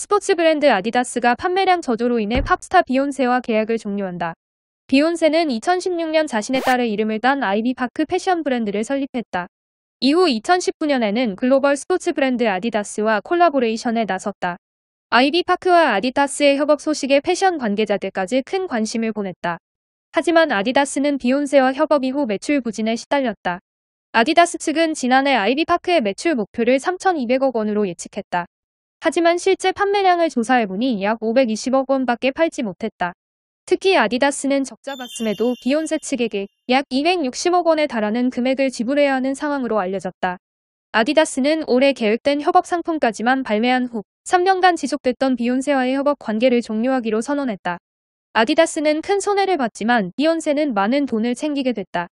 스포츠 브랜드 아디다스가 판매량 저조로 인해 팝스타 비욘세와 계약을 종료한다. 비욘세는 2016년 자신의 딸의 이름을 딴 아이비파크 패션 브랜드를 설립했다. 이후 2019년에는 글로벌 스포츠 브랜드 아디다스와 콜라보레이션에 나섰다. 아이비파크와 아디다스의 협업 소식에 패션 관계자들까지 큰 관심을 보냈다. 하지만 아디다스는 비욘세와 협업 이후 매출 부진에 시달렸다. 아디다스 측은 지난해 아이비파크의 매출 목표를 3,200억 원으로 예측했다. 하지만 실제 판매량을 조사해보니 약 520억 원밖에 팔지 못했다. 특히 아디다스는 적자 봤음에도 비욘세 측에게 약 260억 원에 달하는 금액을 지불해야 하는 상황으로 알려졌다. 아디다스는 올해 계획된 협업 상품까지만 발매한 후 3년간 지속됐던 비욘세와의 협업 관계를 종료하기로 선언했다. 아디다스는 큰 손해를 봤지만 비욘세는 많은 돈을 챙기게 됐다.